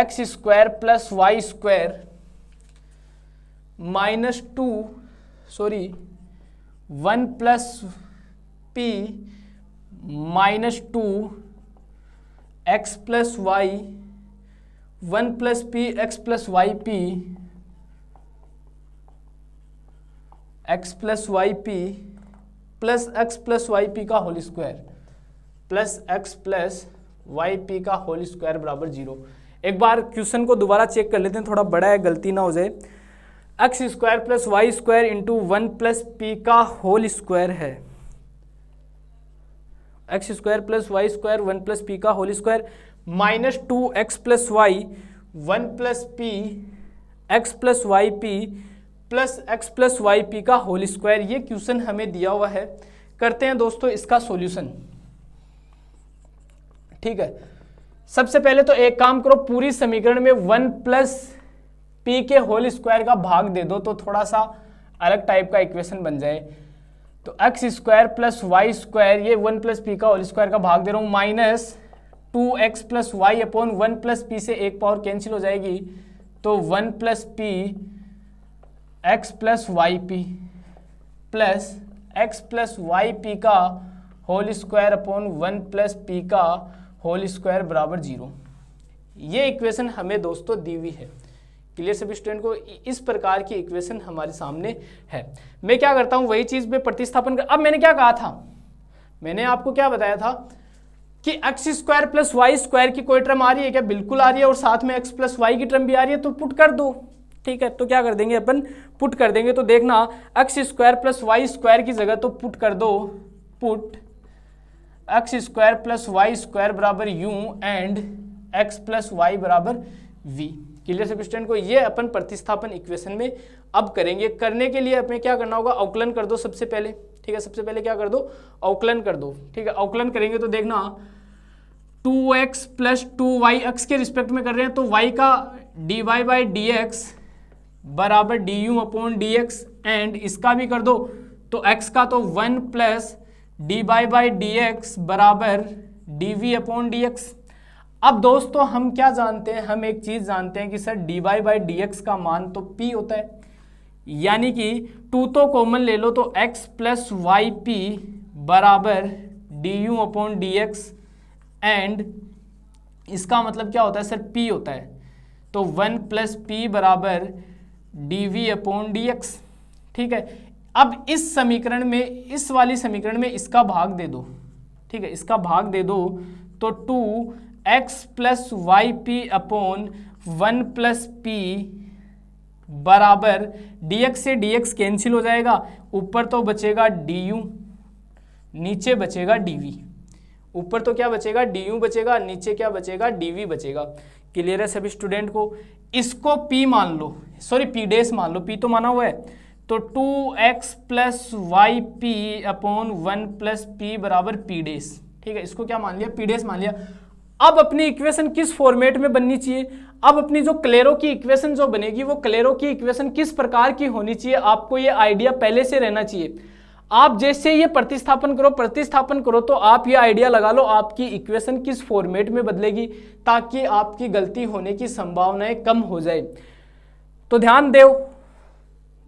x square plus y square minus two sorry one plus p minus two x plus y one plus p x plus y p x plus y p plus x plus y p का whole square plus x plus y p का whole square बराबर zero एक बार question को दोबारा check कर लेते हैं थोड़ा बड़ा है गलती ना हो जाए x square plus y square into one plus p का होल स्क्वायर है x square plus y square one plus p का whole square minus two x plus y one plus p x plus y p plus x plus y p का whole square ये question हमें दिया हुआ है करते हैं दोस्तों इसका सॉल्यूशन ठीक है सबसे पहले तो एक काम करो पूरी समीकरण में वन प्लस पी के होल स्क्वायर का भाग दे दो तो थोड़ा सा अलग टाइप का इक्वेशन बन जाए तो x square plus y square ये वन प्लस पी का होल स्क्वायर का भाग दे रहा हूँ minus two x plus y upon one plus p से एक पावर कैंसिल हो जाएगी तो one plus p x plus y p plus x plus y p का whole square upon one plus p का होल स्क्वायर बराबर zero ये equation हमें दोस्तों दी हुई है क्लियर सभी स्टूडेंट को इस प्रकार की इक्वेशन हमारे सामने है मैं क्या करता हूं वही चीज़ में प्रतिस्थापन कर अब मैंने क्या कहा था मैंने आपको क्या बताया था कि x square plus y square की कोई टर्म आ रही है क्या बिल्कुल आ रही है और साथ में एक्स प्लस वाई की टर्म भी आ रही है तो पुट कर दो ठीक है तो क्या कर देंगे अपन पुट कर देंगे तो देखना x square plus y square की जगह तो पुट कर दो put x square plus y square बराबर u and x plus y बराबर वी क्लियर सब स्टूडेंट को ये अपन प्रतिस्थापन इक्वेशन में अब करेंगे करने के लिए अपने क्या करना होगा अवकलन कर दो सबसे पहले ठीक है सबसे पहले क्या कर दो अवकलन कर दो ठीक है अवकलन करेंगे तो देखना two x plus two y x के रिस्पेक्ट में कर रहे हैं तो वाई का d y by d x बराबर d u upon d x and इसका भी कर दो तो एक्स का तो one plus d y by d x बराबर d v upon d x अब दोस्तों हम क्या जानते हैं हम एक चीज़ जानते हैं कि sir d y by d x का मान तो पी होता है यानी कि टू तो कॉमन ले लो तो एक्स प्लस वाई पी बराबर d u upon d x and इसका मतलब क्या होता है सर पी होता है तो वन प्लस पी बराबर d v upon d x ठीक है अब इस समीकरण में इस वाली समीकरण में इसका भाग दे दो ठीक है इसका भाग दे दो तो two x plus y p upon one plus p बराबर dx से dx कैंसिल हो जाएगा ऊपर तो बचेगा du नीचे बचेगा dv ऊपर तो क्या बचेगा du बचेगा नीचे क्या बचेगा dv बचेगा क्लियर है सभी स्टूडेंट को इसको p मान लो सॉरी p डेस मान लो p तो माना हुआ है तो 2x x plus y p upon one plus p बराबर पी डेस ठीक है इसको क्या मान लिया पी डेस मान लिया अब अपनी इक्वेशन किस फॉर्मेट में बननी चाहिए अब अपनी जो क्लेरो की इक्वेशन जो बनेगी वो क्लेरो की इक्वेशन किस प्रकार की होनी चाहिए आपको ये आइडिया पहले से रहना चाहिए आप जैसे ये प्रतिस्थापन करो प्रतिस्थापन करो तो आप ये आइडिया लगा लो आपकी इक्वेशन किस फॉर्मेट में बदलेगी ताकि आपकी गलती होने की संभावनाएं कम हो जाए तो ध्यान दो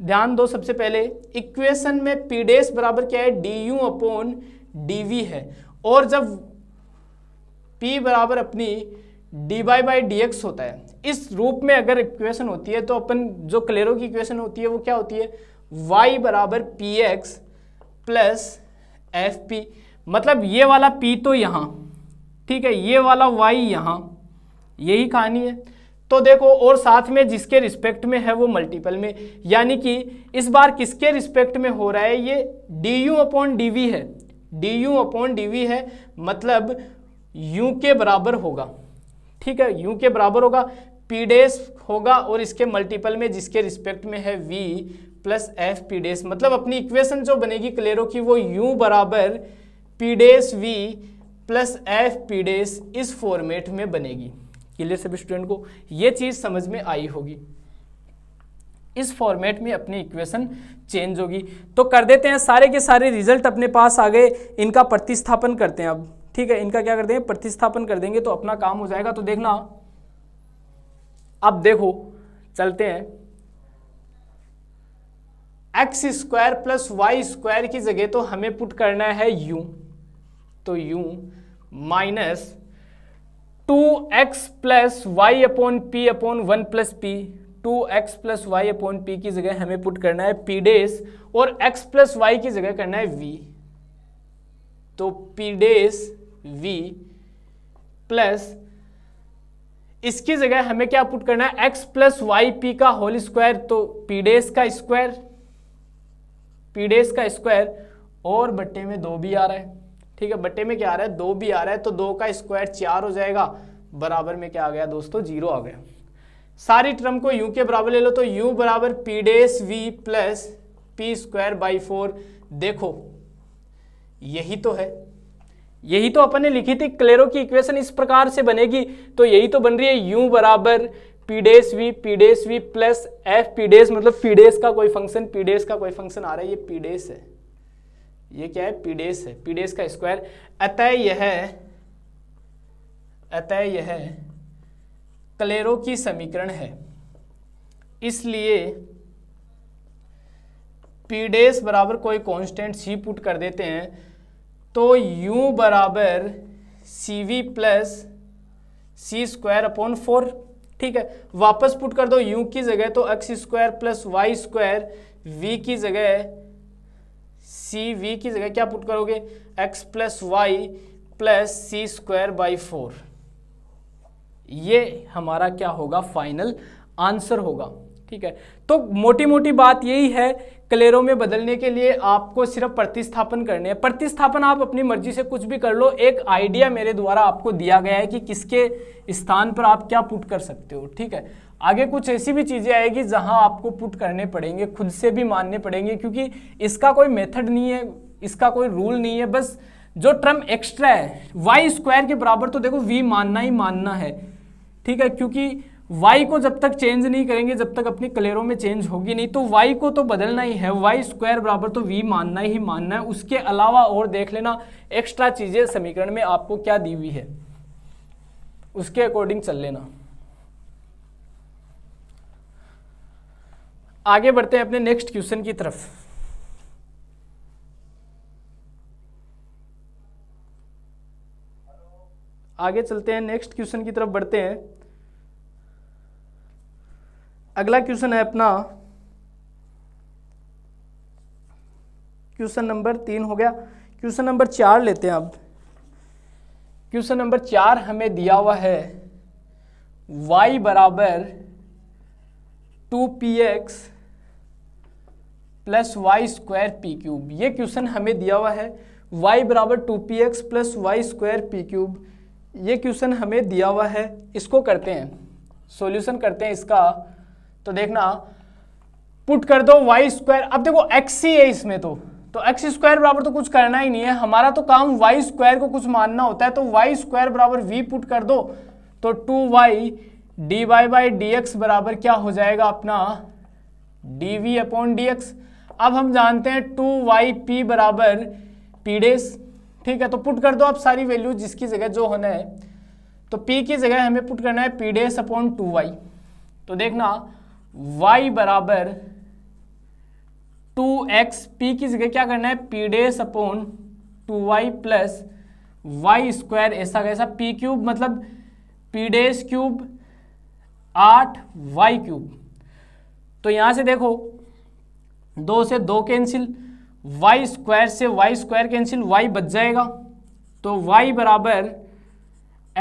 ध्यान दो सबसे पहले इक्वेशन में पीडेस बराबर क्या है डी यू अपोन डी है और जब पी बराबर अपनी d y by d x होता है इस रूप में अगर इक्वेशन होती है तो अपन जो क्लेरो की इक्वेशन होती है वो क्या होती है वाई बराबर p x plus f p मतलब ये वाला पी तो यहाँ ठीक है ये वाला वाई यहाँ यही कहानी है तो देखो और साथ में जिसके रिस्पेक्ट में है वो मल्टीपल में यानी कि इस बार किसके रिस्पेक्ट में हो रहा है ये d u upon d v है d u upon d v है मतलब यू के बराबर होगा ठीक है यू के बराबर होगा पी डेस होगा और इसके मल्टीपल में जिसके रिस्पेक्ट में है v plus f p dash मतलब अपनी इक्वेशन जो बनेगी क्लेरो की वो यू बराबर p dash v plus f p dash इस फॉर्मेट में बनेगी क्लियर सभी स्टूडेंट को ये चीज़ समझ में आई होगी इस फॉर्मेट में अपनी इक्वेशन चेंज होगी तो कर देते हैं सारे के सारे रिजल्ट अपने पास आ गए इनका प्रतिस्थापन करते हैं अब ठीक है इनका क्या कर देंगे प्रतिस्थापन कर देंगे तो अपना काम हो जाएगा तो देखना अब देखो चलते हैं x square plus y square की जगह तो हमें पुट करना है यू तो u minus two x plus y upon p upon one plus p two x plus y upon p की जगह हमें पुट करना है पी डेस और एक्स प्लस वाई की जगह करना है वी तो पी डेस v प्लस इसकी जगह हमें क्या पुट करना है एक्स प्लस वाई पी का होल स्क्वायर तो पीडेस का स्क्वायर पीडेस का स्क्वायर और बट्टे में दो भी आ रहा है ठीक है बट्टे में क्या आ रहा है दो भी आ रहा है तो दो का स्क्वायर चार हो जाएगा बराबर में क्या आ गया दोस्तों जीरो आ गया सारी टर्म को यू के बराबर ले लो तो यू बराबर p dash v plus p square by four देखो यही तो है यही तो अपन ने लिखी थी क्लेरो की इक्वेशन इस प्रकार से बनेगी तो यही तो बन रही है यू बराबर p dash v p dash v plus f p dash मतलब पीडेस का कोई फंक्शन पीडेस का कोई फंक्शन आ रहा है ये पीडेस है ये क्या है पीडेस है पीडेस का स्क्वायर अतः यह अतः यह क्लेरो की समीकरण है इसलिए पीडेस बराबर कोई कॉन्स्टेंट सी पुट कर देते हैं तो U बराबर c v plus c square upon four ठीक है वापस पुट कर दो U की जगह तो x square plus y square v की जगह सी वी की जगह क्या पुट करोगे x plus y plus c square by four ये हमारा क्या होगा फाइनल आंसर होगा ठीक है तो मोटी मोटी बात यही है कलेरों में बदलने के लिए आपको सिर्फ प्रतिस्थापन करने हैं प्रतिस्थापन आप अपनी मर्जी से कुछ भी कर लो एक आइडिया मेरे द्वारा आपको दिया गया है कि किसके स्थान पर आप क्या पुट कर सकते हो ठीक है आगे कुछ ऐसी भी चीज़ें आएगी जहां आपको पुट करने पड़ेंगे खुद से भी मानने पड़ेंगे क्योंकि इसका कोई मेथड नहीं है इसका कोई रूल नहीं है बस जो ट्रम एक्स्ट्रा है वाई स्क्वायर के बराबर तो देखो वी मानना ही मानना है ठीक है क्योंकि वाई को जब तक चेंज नहीं करेंगे जब तक अपनी कलेरों में चेंज होगी नहीं तो वाई को तो बदलना ही है वाई स्क्वायर बराबर तो वी मानना ही मानना है उसके अलावा और देख लेना एक्स्ट्रा चीज़ें समीकरण में आपको क्या दी हुई है उसके अकॉर्डिंग चल लेना आगे बढ़ते हैं अपने नेक्स्ट क्वेश्चन की तरफ आगे चलते हैं नेक्स्ट क्वेश्चन की तरफ बढ़ते हैं अगला क्वेश्चन है अपना क्वेश्चन नंबर तीन हो गया क्वेश्चन नंबर चार लेते हैं अब क्वेश्चन नंबर चार हमें दिया हुआ है y बराबर two p x plus y square p cube ये क्वेश्चन हमें दिया हुआ है y बराबर two p x plus y square p cube ये क्वेश्चन हमें दिया हुआ है इसको करते हैं सॉल्यूशन करते हैं इसका तो देखना पुट कर दो वाई स्क्वायर अब देखो एक्स ही है इसमें तो तो एक्स स्क्वायर बराबर तो कुछ करना ही नहीं है हमारा तो काम वाई स्क्वायर को कुछ मानना होता है तो वाई स्क्वायर बराबर वी पुट कर दो तो two y d y by d x बराबर क्या हो जाएगा अपना d v upon d x अब हम जानते हैं टू वाई पी बराबर पी डेस ठीक है तो पुट कर दो आप सारी वैल्यू जिसकी जगह जो होना है तो पी की जगह हमें पुट करना है p dash upon two y तो देखना y बराबर टू एक्स पी की जगह क्या करना है p dash upon two y plus y square ऐसा कैसा पी क्यूब मतलब पी डेस क्यूब आठ वाई क्यूब तो यहां से देखो दो से दो कैंसिल वाई स्क्वायर से वाई स्क्वायर कैंसिल वाई बच जाएगा तो वाई बराबर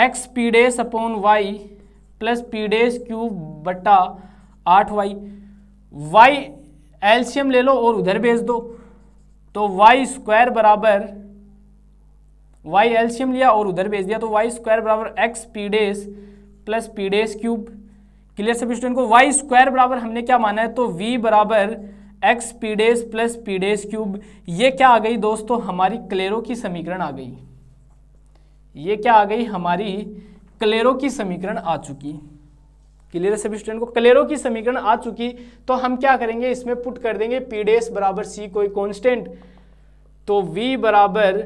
x p dash upon y plus p dash cube बटा आठ वाई वाई एल्शियम ले लो और उधर भेज दो तो वाई स्क्वायर बराबर वाई एल्शियम लिया और उधर भेज दिया तो वाई स्क्वायर बराबर x p dash plus p dash cube clear सभी स्टूडेंट को वाई स्क्वायर बराबर हमने क्या माना है तो वी बराबर x p dash plus p dash cube ये क्या आ गई दोस्तों हमारी क्लेरो की समीकरण आ गई ये क्या आ गई हमारी क्लेरो की समीकरण आ चुकी क्लियर है सभी स्टूडेंट को क्लेरो की समीकरण आ चुकी तो हम क्या करेंगे इसमें पुट कर देंगे पी बराबर सी कोई कॉन्स्टेंट तो वी बराबर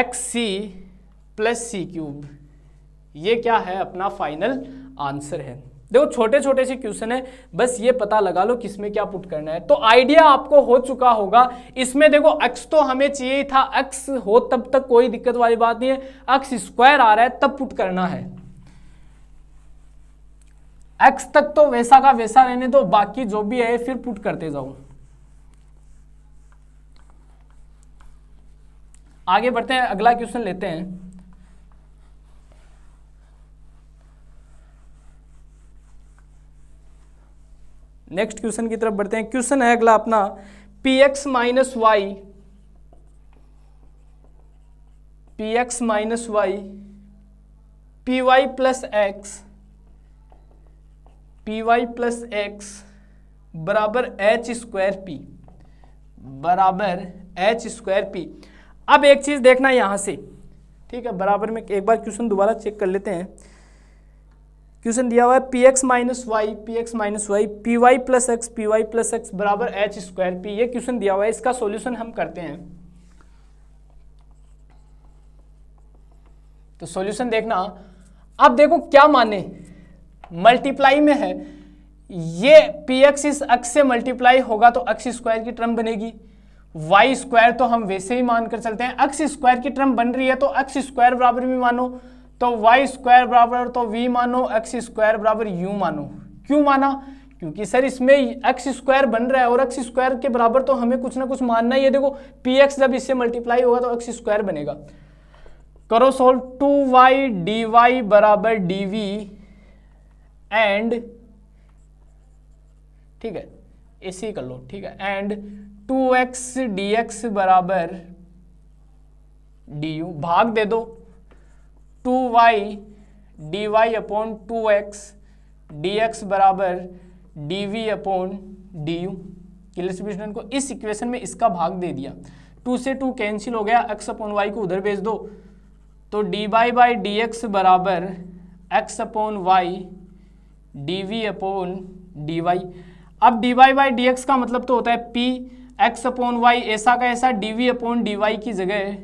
x c plus c cube ये क्या है अपना फाइनल आंसर है देखो छोटे छोटे से क्वेश्चन है बस ये पता लगा लो किसमें क्या पुट करना है तो आइडिया आपको हो चुका होगा इसमें देखो एक्स तो हमें चाहिए था एक्स हो तब तक कोई दिक्कत वाली बात नहीं है एक्स स्क्वायर आ रहा है तब पुट करना है एक्स तक तो वैसा का वैसा रहने दो बाकी जो भी है फिर पुट करते जाओ आगे बढ़ते हैं अगला क्वेश्चन लेते हैं नेक्स्ट क्वेश्चन की तरफ बढ़ते हैं क्वेश्चन है अगला अपना p x minus y p x minus y p y plus x p y plus x बराबर एच स्क्वायर पी बराबर एच स्क्वायर पी अब एक चीज़ देखना यहां से ठीक है बराबर में एक बार क्वेश्चन दोबारा चेक कर लेते हैं क्वेश्चन दिया हुआ है p x minus y p x minus y p y plus x p y plus x बराबर एच स्क्वायर पी ये क्वेश्चन दिया हुआ है इसका सॉल्यूशन हम करते हैं तो सॉल्यूशन देखना अब देखो क्या माने मल्टीप्लाई में है ये पी एक्स इस अक्स से मल्टीप्लाई होगा तो अक्स स्क्वायर की टर्म बनेगी वाई स्क्वायर तो हम वैसे ही मानकर चलते हैं अक्स स्क्वायर की टर्म बन रही है तो अक्स स्क्वायर बराबर भी मानो तो वाई स्क्वायर बराबर तो वी मानो एक्स स्क्वायर बराबर यू मानो क्यों माना क्योंकि सर इसमें एक्स स्क्वायर बन रहा है और एक्स स्क्वायर के बराबर तो हमें कुछ ना कुछ मानना ही है देखो पी एक्स जब इससे मल्टीप्लाई होगा तो एक्स स्क्वायर बनेगा करो solve two y d y बराबर डी वी एंड ठीक है एसी कर लो ठीक है and two x d x बराबर डी यू भाग दे दो two y d y upon two x d x बराबर d v upon d u clear को इस इक्वेशन में इसका भाग दे दिया टू से टू कैंसिल हो गया एक्स अपॉन वाई को उधर भेज दो तो d y by d x बराबर x upon y d v upon d y अब d y by d x का मतलब तो होता है पी एक्स अपोन वाई ऐसा का ऐसा d v upon d y की जगह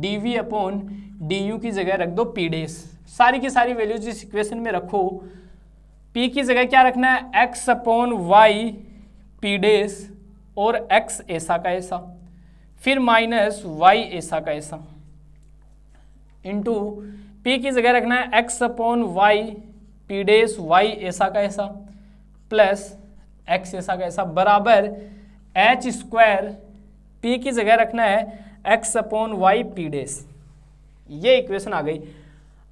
d v upon d u की जगह रख दो पी डेस सारी की सारी वैल्यूज इस इक्वेशन में रखो पी की जगह क्या रखना है x upon y p dash और एक्स ऐसा का ऐसा फिर माइनस वाई ऐसा का ऐसा इंटू पी की जगह रखना है x upon y p dash y ऐसा का ऐसा प्लस एक्स ऐसा का ऐसा बराबर एच स्क्वायर पी की जगह रखना है x upon y p dash ये इक्वेशन आ गई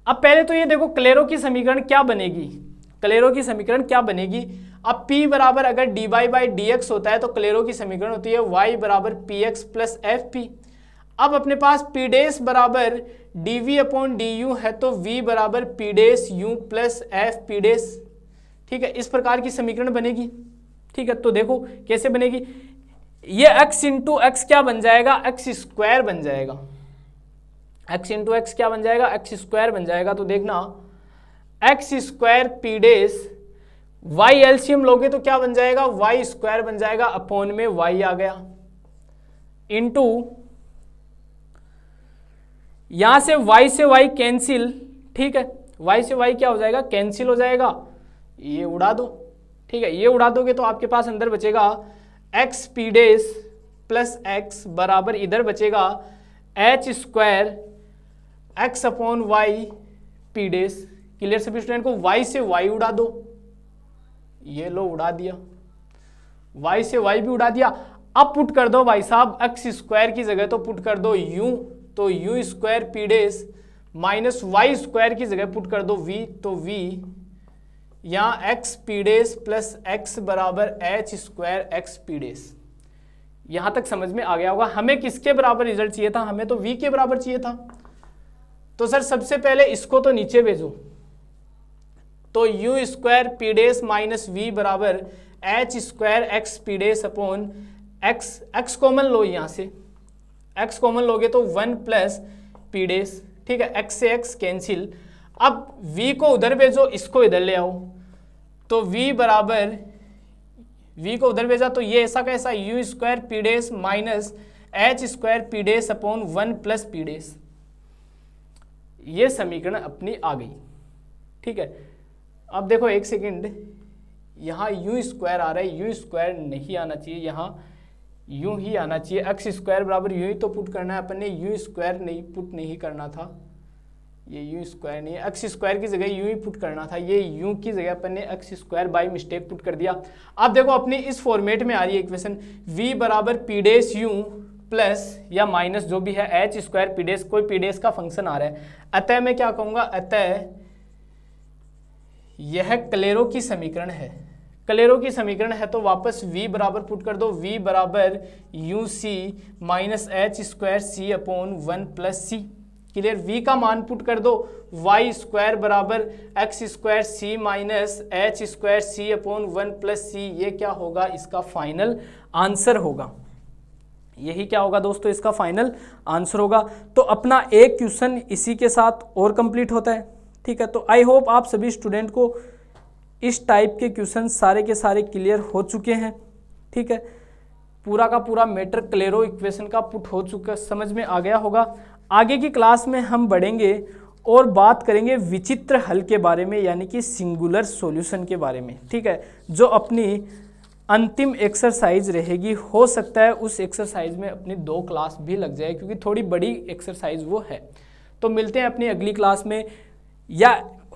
अब पहले तो ये देखो क्लेरो की समीकरण क्या बनेगी क्लेरो की समीकरण क्या बनेगी अब p बराबर अगर d y by d x होता है तो क्लेरो की समीकरण होती है y बराबर p x plus f p अब अपने पास पीडेस बराबर d v upon d u है तो v बराबर p dash u plus f p dash ठीक है इस प्रकार की समीकरण बनेगी ठीक है तो देखो कैसे बनेगी ये x इंटू एक्स क्या बन जाएगा एक्स स्क्वायर बन जाएगा x इंटू एक्स क्या बन जाएगा एक्स स्क्वायर बन जाएगा तो देखना एक्स स्क्वायर पीडेस वाई एल्शियम लोगे तो क्या बन जाएगा वाई स्क्वायर बन जाएगा अपॉन में वाई आ गया इंटू यहां से वाई से वाई कैंसिल ठीक है वाई से वाई क्या हो जाएगा कैंसिल हो जाएगा ये उड़ा दो ठीक है ये उड़ा दोगे तो आपके पास अंदर बचेगा x p dash plus x बराबर इधर बचेगा h square x upon y p dash clear सभी स्टूडेंट को वाई से वाई उड़ा दो ये लो उड़ा दिया वाई से वाई भी उड़ा दिया अब पुट कर दो भाई साहब एक्स स्क्वायर की जगह तो पुट कर दो यू तो u square p dash minus y square की जगह पुट कर दो वी तो वी यहाँ x p dash plus x बराबर h square x p dash यहाँ तक समझ में आ गया होगा हमें किसके बराबर रिजल्ट चाहिए था हमें तो वी के बराबर चाहिए था तो सर सबसे पहले इसको तो नीचे भेजो तो u square p dash minus v बराबर h square x p dash upon x x common लो यहाँ से एक्स कॉमन लोगे तो वन प्लस पी डेस ठीक है एक्स से एक्स कैंसिल अब v को उधर भेजो इसको इधर ले आओ तो v बराबर v को उधर भेजा तो ये ऐसा कैसा u square p dash minus h square p dash upon one plus p dash ये समीकरण अपनी आ गई ठीक है अब देखो एक सेकंड यहाँ यू स्क्वायर आ रहा है यू स्क्वायर नहीं आना चाहिए यहाँ यूं ही आना चाहिए एक्स स्क्वायर बराबर यूं ही तो पुट करना है अपन ने यू स्क्वायर नहीं पुट नहीं करना था ये यू स्क्वायर नहीं एक्स स्क्वायर की जगह यू ही पुट करना था ये यू की जगह अपन ने x square by mistake put कर दिया अब देखो अपने इस फॉर्मेट में आ रही है इक्वेशन वी बराबर पी डेस यू प्लस या माइनस जो भी है एच स्क्वायर पी डेस कोई पी डेस का फंक्शन आ रहा है अतः मैं क्या कहूँगा अतः यह क्लेरो की समीकरण है कलेरो की समीकरण है तो वापस v बराबर पुट कर दो v बराबर u c minus h square c upon one plus c clear v का मान पुट कर दो y स्क्वायर बराबर x square c minus h square c upon one plus c ये क्या होगा इसका फाइनल आंसर होगा यही क्या होगा दोस्तों इसका फाइनल आंसर होगा तो अपना एक क्वेश्चन इसी के साथ और कंप्लीट होता है ठीक है तो आई होप आप सभी स्टूडेंट को इस टाइप के क्वेश्चन सारे के सारे क्लियर हो चुके हैं ठीक है पूरा का पूरा मैटर क्लेरो इक्वेशन का पुट हो चुका समझ में आ गया होगा आगे की क्लास में हम बढ़ेंगे और बात करेंगे विचित्र हल के बारे में यानी कि सिंगुलर सॉल्यूशन के बारे में ठीक है जो अपनी अंतिम एक्सरसाइज रहेगी हो सकता है उस एक्सरसाइज में अपनी दो क्लास भी लग जाए क्योंकि थोड़ी बड़ी एक्सरसाइज वो है तो मिलते हैं अपनी अगली क्लास में या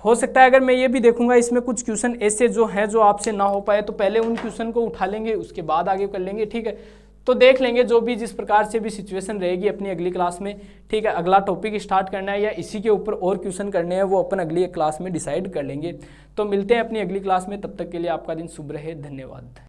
हो सकता है अगर मैं ये भी देखूंगा इसमें कुछ क्वेश्चन ऐसे जो हैं जो आपसे ना हो पाए तो पहले उन क्वेश्चन को उठा लेंगे उसके बाद आगे कर लेंगे ठीक है तो देख लेंगे जो भी जिस प्रकार से भी सिचुएशन रहेगी अपनी अगली क्लास में ठीक है अगला टॉपिक स्टार्ट करना है या इसी के ऊपर और क्वेश्चन करने हैं वो अपन अगली क्लास में डिसाइड कर लेंगे तो मिलते हैं अपनी अगली क्लास में तब तक के लिए आपका दिन शुभ रहे धन्यवाद